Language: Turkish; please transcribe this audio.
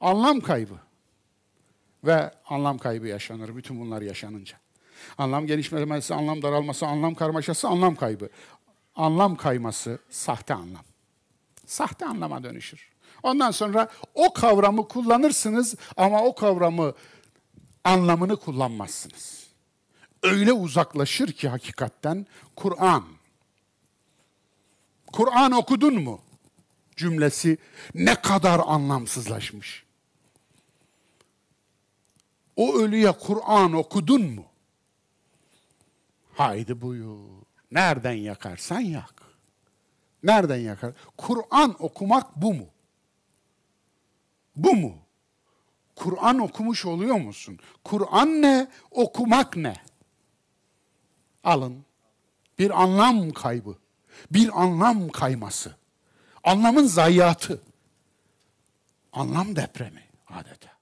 Anlam kaybı. Ve anlam kaybı yaşanır bütün bunlar yaşanınca. Anlam gelişmemesi, anlam daralması, anlam karmaşası, anlam kaybı. Anlam kayması sahte anlam. Sahte anlama dönüşür. Ondan sonra o kavramı kullanırsınız ama o kavramı anlamını kullanmazsınız. Öyle uzaklaşır ki hakikatten Kur'an. Kur'an okudun mu? cümlesi ne kadar anlamsızlaşmış. O ölüye Kur'an okudun mu? Haydi buyur. Nereden yakarsan yak. Nereden yakar? Kur'an okumak bu mu? Bu mu? Kur'an okumuş oluyor musun? Kur'an ne? Okumak ne? Alın. Bir anlam kaybı. Bir anlam kayması. Anlamın zayiatı. Anlam depremi adeta.